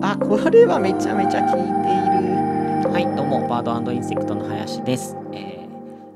あこれはめちゃめちゃ効いているはいどうもバードインセクトの林です、え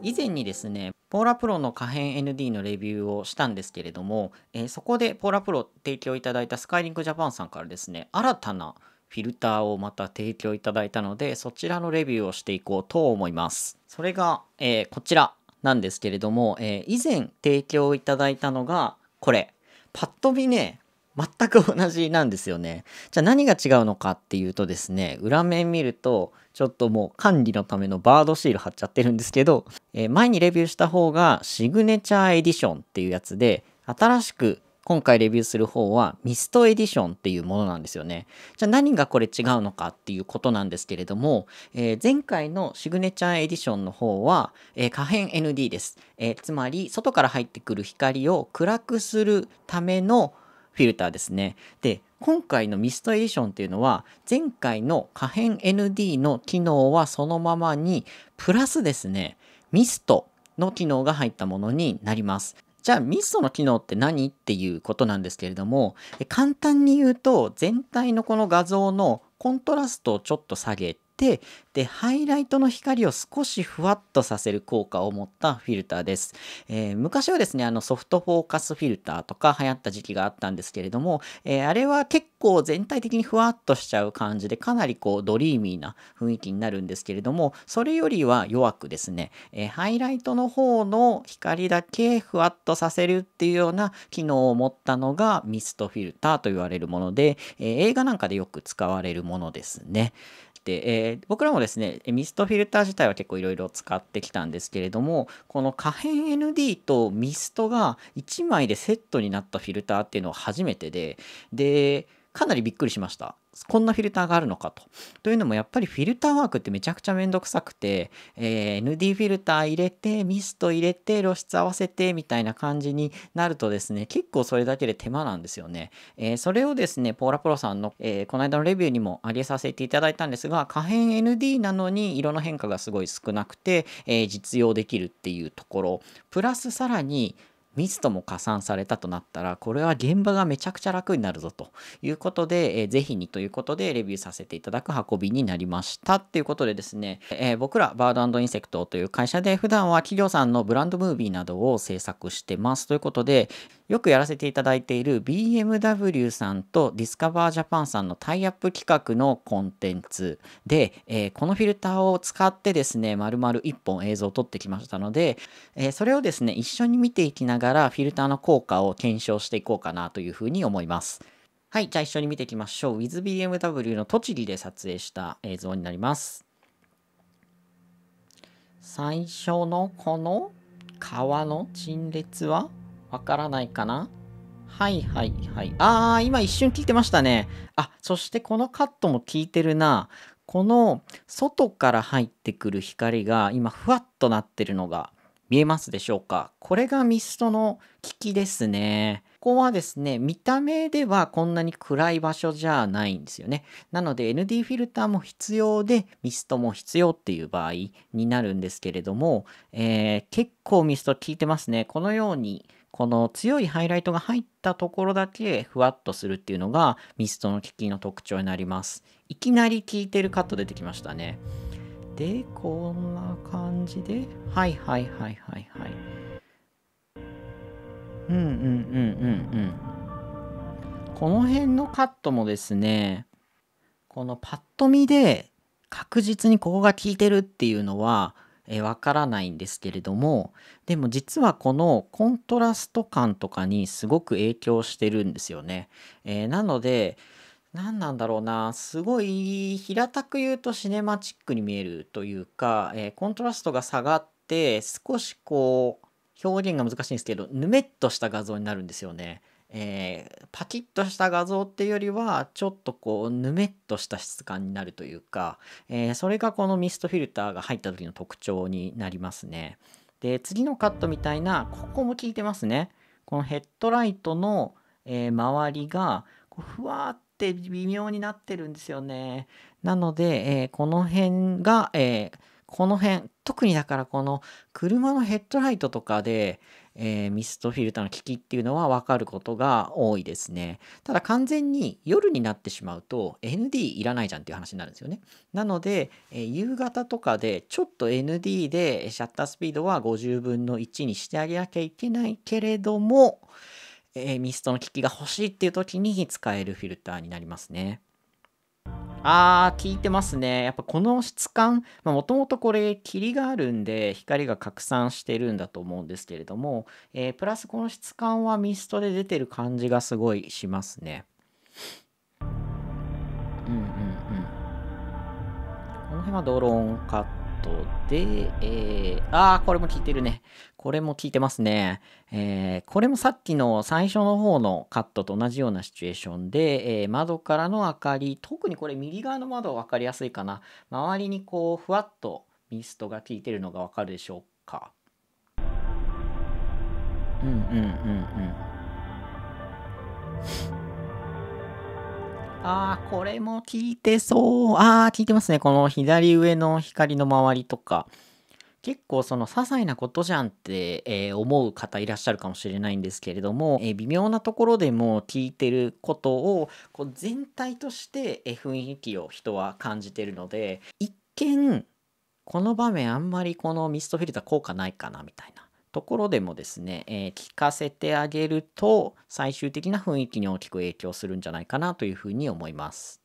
ー、以前にですねポーラプロの可変 ND のレビューをしたんですけれども、えー、そこでポーラプロ提供いただいたスカイリンクジャパンさんからですね新たなフィルターをまた提供いただいたのでそちらのレビューをしていこうと思いますそれが、えー、こちらなんですけれども、え以前提供いただいたのがこれパッと見ね全く同じなんですよね。じゃあ何が違うのかっていうとですね、裏面見ると、ちょっともう管理のためのバードシール貼っちゃってるんですけど、えー、前にレビューした方がシグネチャーエディションっていうやつで、新しく今回レビューする方はミストエディションっていうものなんですよね。じゃあ何がこれ違うのかっていうことなんですけれども、えー、前回のシグネチャーエディションの方は、えー、可変 ND です、えー、つまり外から入ってくる光を暗くするためのフィルターですね。で、今回のミストエディションっていうのは前回の可変 ND の機能はそのままにプラスですねミストの機能が入ったものになりますじゃあミストの機能って何っていうことなんですけれども簡単に言うと全体のこの画像のコントラストをちょっと下げてでハイライトの光を少しふわっとさせる効果を持ったフィルターです、えー、昔はですねあのソフトフォーカスフィルターとか流行った時期があったんですけれども、えー、あれは結構全体的にふわっとしちゃう感じでかなりこうドリーミーな雰囲気になるんですけれどもそれよりは弱くですね、えー、ハイライトの方の光だけふわっとさせるっていうような機能を持ったのがミストフィルターと言われるもので、え映画なんかでよく使われるものですね。て、えー、僕らもですねミストフィルター自体は結構いろいろ使ってきたんですけれどもこの可変 ND とミストが1枚でセットになったフィルターっていうのは初めてででかなりびっくりしました。こんなフィルターがあるのかと。というのもやっぱりフィルターワークってめちゃくちゃめんどくさくて、えー、ND フィルター入れてミスト入れて露出合わせてみたいな感じになるとですね結構それだけで手間なんですよね。えー、それをですねポーラプロさんの、えー、この間のレビューにもあげさせていただいたんですが可変 ND なのに色の変化がすごい少なくて、え実用できるっていうところプラスさらに密度も加算されたとなったら、これは現場がめちゃくちゃ楽になるぞということで、えー、ぜひにということでレビューさせていただく運びになりましたっていうことでですね、えー、僕らバードインセクトという会社で普段は企業さんのブランドムービーなどを制作してますということで、よくやらせていただいている BMW さんとディスカバージャパンさんのタイアップ企画のコンテンツで、えー、このフィルターを使ってですね、丸々1本映像を撮ってきましたので、えー、それをですね、一緒に見ていきながらがらフィルターの効果を検証していこうかなというふうに思います。はい、じゃあ一緒に見ていきましょう。WithBMW の栃木で撮影した映像になります。最初のこの川の陳列はわからないかなはいはいはい。あー、今一瞬聞いてましたね。あ、そしてこのカットも効いてるな。この外から入ってくる光が今ふわっとなってるのが見えますでしょうかこれがミストの機ですね。ここはですね、見た目ではこんなに暗い場所じゃないんですよね。なので ND フィルターも必要でミストも必要っていう場合になるんですけれども、えー、結構ミスト効いてますね。このようにこの強いハイライトが入ったところだけふわっとするっていうのがミストの機きの特徴になります。いきなり効いてるカット出てきましたね。でこんな感じではいはいはいはいはいうんうんうんうんうんこの辺のカットもですねこのパッと見で確実にここが効いてるっていうのはわからないんですけれどもでも実はこのコントラスト感とかにすごく影響してるんですよね。えー、なので何なんだろうなすごい平たく言うとシネマチックに見えるというか、えー、コントラストが下がって少しこう表現が難しいんですけどぬめっとした画像になるんですよね。えー、パキッとした画像っていうよりはちょっとこうぬめっとした質感になるというか、えー、それがこのミストフィルターが入った時の特徴になりますね。で次のカットみたいなここも効いてますね。このヘッドライトの、えー、周りがこうふわっって微妙になってるんですよね。なので、えー、この辺が、えー、この辺特にだからこの車のヘッドライトとかで、えー、ミストフィルターの効きっていうのは分かることが多いですねただ完全に夜になってしまうと ND いらないじゃんっていう話になるんですよねなので、えー、夕方とかでちょっと ND でシャッタースピードは50分の1にしてあげなきゃいけないけれどもえー、ミストの効きが欲しいっていう時に使えるフィルターになりますね。あー、効いてますね。やっぱこの質感、もともとこれ、霧があるんで、光が拡散してるんだと思うんですけれども、えー、プラスこの質感はミストで出てる感じがすごいしますね。うんうんうん。この辺はドローンカットで、えー、あー、これも効いてるね。これも効いてますね。えー、これもさっきの最初の方のカットと同じようなシチュエーションで、えー、窓からの明かり、特にこれ右側の窓は分かりやすいかな。周りにこう、ふわっとミストが効いてるのがわかるでしょうか。うんうんうんうん。ああ、これも効いてそう。ああ、効いてますね。この左上の光の周りとか。結構その些細なことじゃんって、えー、思う方いらっしゃるかもしれないんですけれども、えー、微妙なところでも聞いてることをこう全体として雰囲気を人は感じてるので一見この場面あんまりこのミストフィルター効果ないかなみたいなところでもですね、えー、聞かせてあげると最終的な雰囲気に大きく影響するんじゃないかなというふうに思います。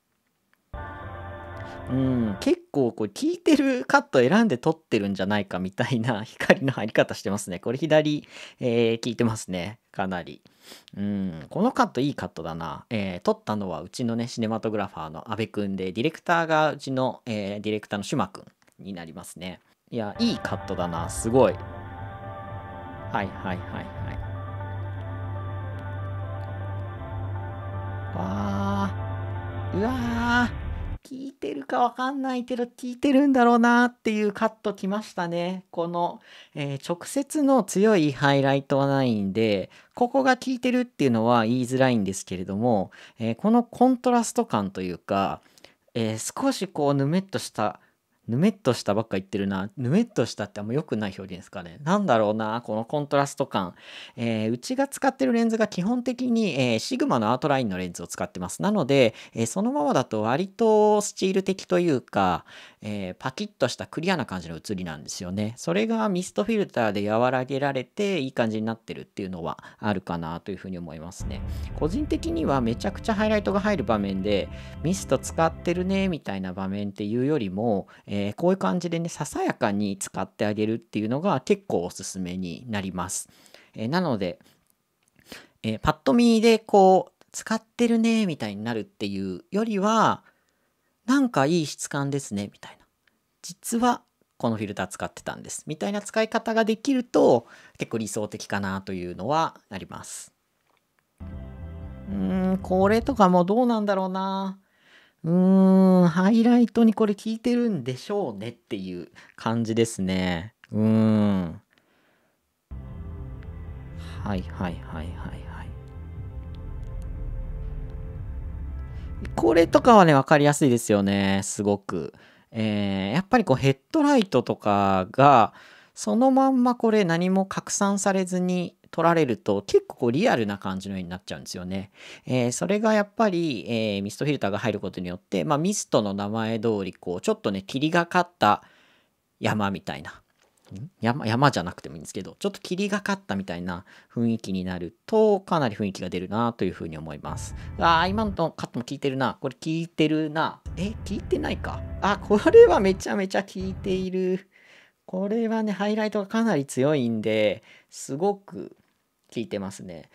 うん結構こう聞いてるカット選んで撮ってるんじゃないかみたいな 光の入り方してますね。これ左、えー、聞いてますね。かなり。うん、このカットいいカットだな。えー、撮ったのはうちのね、シネマトグラファーの阿部くんで、ディレクターがうちの、えー、ディレクターのシュマくんになりますね。いや、いいカットだな。すごい。はいはいはいはい。わー。うわー。聞いてるかわかんないけど聞いてるんだろうなっていうカットきましたね。この、えー、直接の強いハイライトはないんで、ここが効いてるっていうのは言いづらいんですけれども、えー、このコントラスト感というか、えー、少しこうぬめっとしたぬめっとしたばっか言ってるな。ぬめっとしたってあんま良くない表現ですかね。なんだろうな、このコントラスト感。えー、うちが使ってるレンズが基本的に、えー、シグマのアートラインのレンズを使ってます。なので、えー、そのままだと割とスチール的というか、えパキッとしたクリアな感じの写りなんですよね。それがミストフィルターで和らげられていい感じになってるっていうのはあるかなというふうに思いますね。個人的にはめちゃくちゃハイライトが入る場面でミスト使ってるねみたいな場面っていうよりも、ええー、こういう感じでね、ささやかに使ってあげるっていうのが結構おすすめになります。えー、なので、えー、パッと見でこう、使ってるね、みたいになるっていうよりは、なんかいい質感ですね、みたいな。実は、このフィルター使ってたんです。みたいな使い方ができると、結構理想的かなというのはあります。うん、これとかもどうなんだろうな。うーん、ハイライトにこれ効いてるんでしょうねっていう感じですね。うーん。はいはいはいはいはい。これとかはね、分かりやすいですよね、すごく。えー、やっぱりこうヘッドライトとかが、そのまんまこれ何も拡散されずに取られると結構リアルな感じのようになっちゃうんですよね。えー、それがやっぱり、えー、ミストフィルターが入ることによって、まあ、ミストの名前通りこうちょっとね霧がかった山みたいな山山じゃなくてもいいんですけどちょっと霧がかったみたいな雰囲気になるとかなり雰囲気が出るなというふうに思いますああ、今のカットも効いてるなこれ効いてるなえ効いてないかあこれはめちゃめちゃ効いているこれはね、ハイライトがかなり強いんで、すごく効いてますね。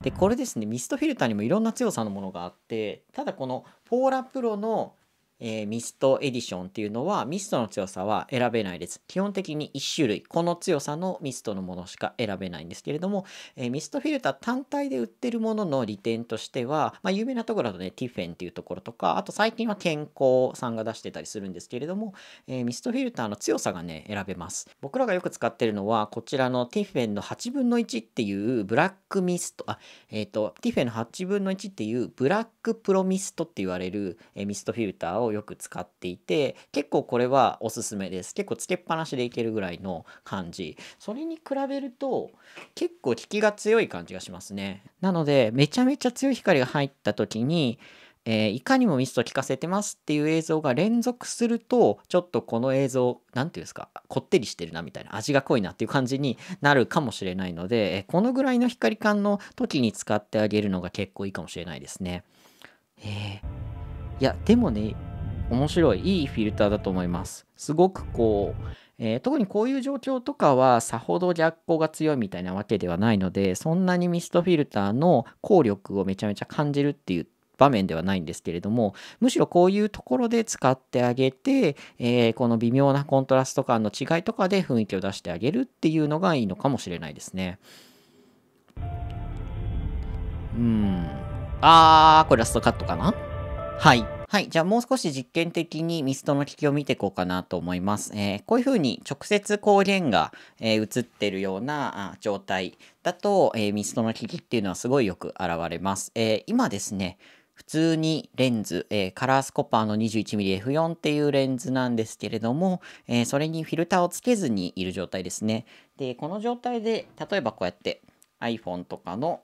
で、これですね、ミストフィルターにもいろんな強さのものがあって、ただこのポーラプロのえー、ミストエディションっていうのはミストの強さは選べないです。基本的に1種類、この強さのミストのものしか選べないんですけれども、えー、ミストフィルター単体で売ってるものの利点としては、まあ、有名なところだとね、ティフェンっていうところとか、あと最近は健康さんが出してたりするんですけれども、えー、ミストフィルターの強さがね、選べます。僕らがよく使ってるのは、こちらのティフェンの8分の1っていうブラックミスト、あ、えっ、と、ティフェンの8分の1っていうブラックプロミストって言われる、えミストフィルターををよく使っていて結構これはおすすめです結構つけっぱなしでいけるぐらいの感じそれに比べると結構効きが強い感じがしますねなのでめちゃめちゃ強い光が入った時にえー、いかにもミスト効かせてますっていう映像が連続するとちょっとこの映像何て言うんですかこってりしてるなみたいな味が濃いなっていう感じになるかもしれないので、えー、このぐらいの光感の時に使ってあげるのが結構いいかもしれないですね。えー、いやでもね面白いいいフィルターだと思いますすごくこう、えー、特にこういう状況とかはさほど逆光が強いみたいなわけではないのでそんなにミストフィルターの効力をめちゃめちゃ感じるっていう場面ではないんですけれどもむしろこういうところで使ってあげて、えー、この微妙なコントラスト感の違いとかで雰囲気を出してあげるっていうのがいいのかもしれないですね。うん。あー、これラストカットかなはい。はい、じゃあもう少し実験的にミストの効きを見ていこうかなと思います。えー、こういうふうに直接光源が、えー、映ってるような状態だと、えー、ミストの効きっていうのはすごいよく現れます。え今ですね、普通にレンズ、えー、カラースコパーの 21mmF4 っていうレンズなんですけれども、えー、それにフィルターをつけずにいる状態ですね。で、この状態で、例えばこうやって iPhone とかの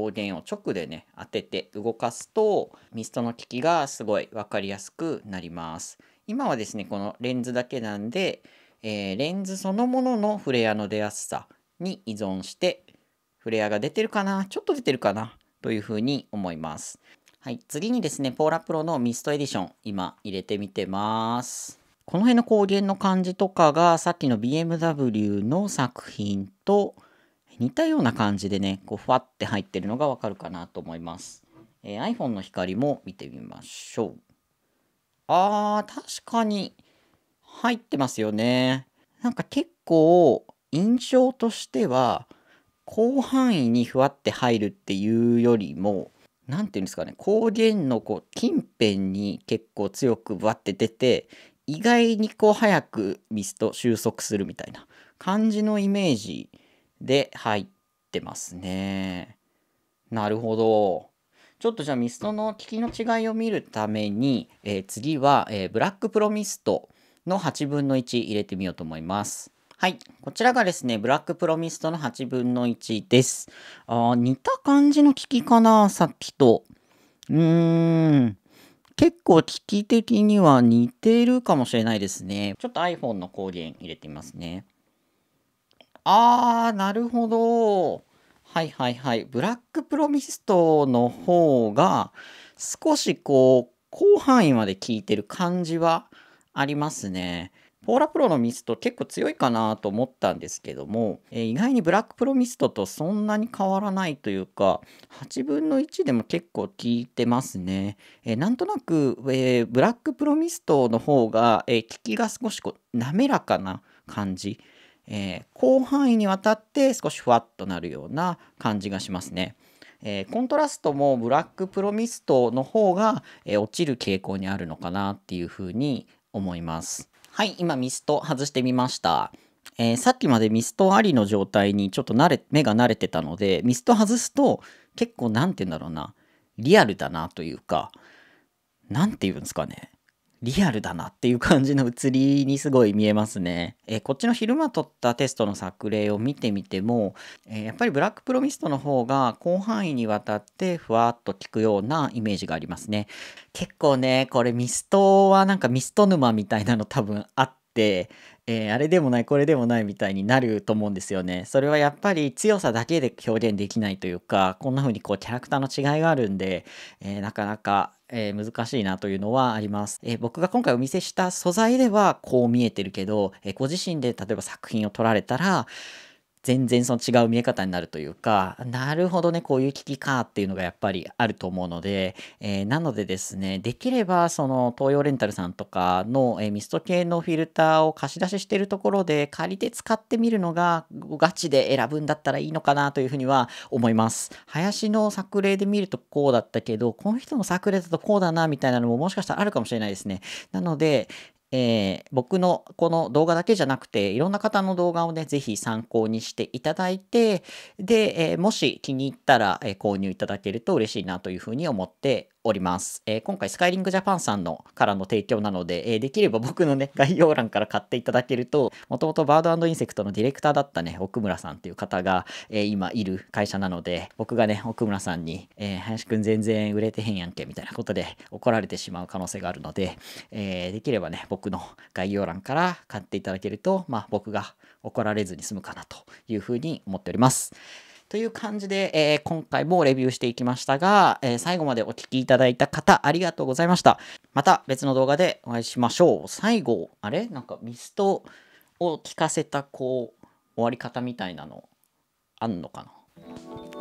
光源を直でね当てて動かすとミストの効きがすごい分かりやすくなります。今はですねこのレンズだけなんで、えー、レンズそのもののフレアの出やすさに依存してフレアが出てるかなちょっと出てるかなというふうに思います。はい、次にですね、ポーラプロのミストエディション、今入れてみてます。この辺の光源の感じとかが、さっきの BMW の作品と、似たような感じでね、こう、ふわって入ってるのがわかるかなと思います。えー、iPhone の光も見てみましょう。あー、確かに入ってますよね。なんか結構印象としては、広範囲にふわって入るっていうよりも、何て言うんですかね、光源のこう近辺に結構強くぶわって出て、意外にこう早くミスと収束するみたいな感じのイメージで入ってますね。なるほど。ちょっとじゃあミストの効きの違いを見るために、えー、次は、えー、ブラックプロミストの8分の1入れてみようと思います。はい。こちらがですね、ブラックプロミストの8分の1です。あ似た感じの効きかな、さっきと。うーん。結構機き的には似てるかもしれないですね。ちょっと iPhone の光源入れてみますね。あー、なるほど。はいはいはい。ブラックプロミストの方が、少しこう、広範囲まで効いてる感じはありますね。ポーラプロのミスト結構強いかなと思ったんですけども、えー、意外にブラックプロミストとそんなに変わらないというか8分の1でも結構効いてますね、えー、なんとなく、えー、ブラックプロミストの方が、えー、効きが少しこう滑らかな感じえー、広範囲にわたって少しふわっとなるような感じがしますね。えー、コントラストもブラックプロミストの方が、えー、落ちる傾向にあるのかなっていうふうに思います。はい、今ミスト外してみました。えー、さっきまでミストありの状態にちょっと慣れ目が慣れてたのでミスト外すと結構何て言うんだろうなリアルだなというかなんて言うんですかねリアルだなっていう感じの写りにすごい見えますね。えこっちの昼間撮ったテストの作例を見てみても、えやっぱりブラックプロミストの方が広範囲にわたってふわっと効くようなイメージがありますね。結構ね、これミストはなんかミスト沼みたいなの多分あって、えー、あれでもないこれでもないみたいになると思うんですよね。それはやっぱり強さだけで表現できないというかこんな風にこうキャラクターの違いがあるんで、えー、なかなかえー、難しいなというのはあります、えー、僕が今回お見せした素材ではこう見えてるけど、えー、ご自身で例えば作品を撮られたら全然その違う見え方になるというか、なるほどね、こういう危機かっていうのがやっぱりあると思うので、えー、なのでですね、できればその東洋レンタルさんとかの、えー、ミスト系のフィルターを貸し出ししてるところで借りて使ってみるのがガチで選ぶんだったらいいのかなというふうには思います。林の作例で見るとこうだったけど、この人の作例だとこうだなみたいなのももしかしたらあるかもしれないですね。なので、えー、僕のこの動画だけじゃなくていろんな方の動画をね是非参考にしていただいてで、えー、もし気に入ったら、えー、購入いただけると嬉しいなというふうに思っております。えー、今回、スカイリングジャパンさんのからの提供なので、えー、できれば僕のね、概要欄から買っていただけると、もともとバードインセクトのディレクターだったね、奥村さんっていう方が、えー、今いる会社なので、僕がね、奥村さんに、え林くん全然売れてへんやんけ、みたいなことで怒られてしまう可能性があるので、えできればね、僕の概要欄から買っていただけると、まあ僕が怒られずに済むかなというふうに思っております。という感じで、えー、今回もレビューしていきましたが、えー、最後までお聴きいただいた方ありがとうございました。また別の動画でお会いしましょう。最後、あれなんかミストを効かせたこう終わり方みたいなのあんのかな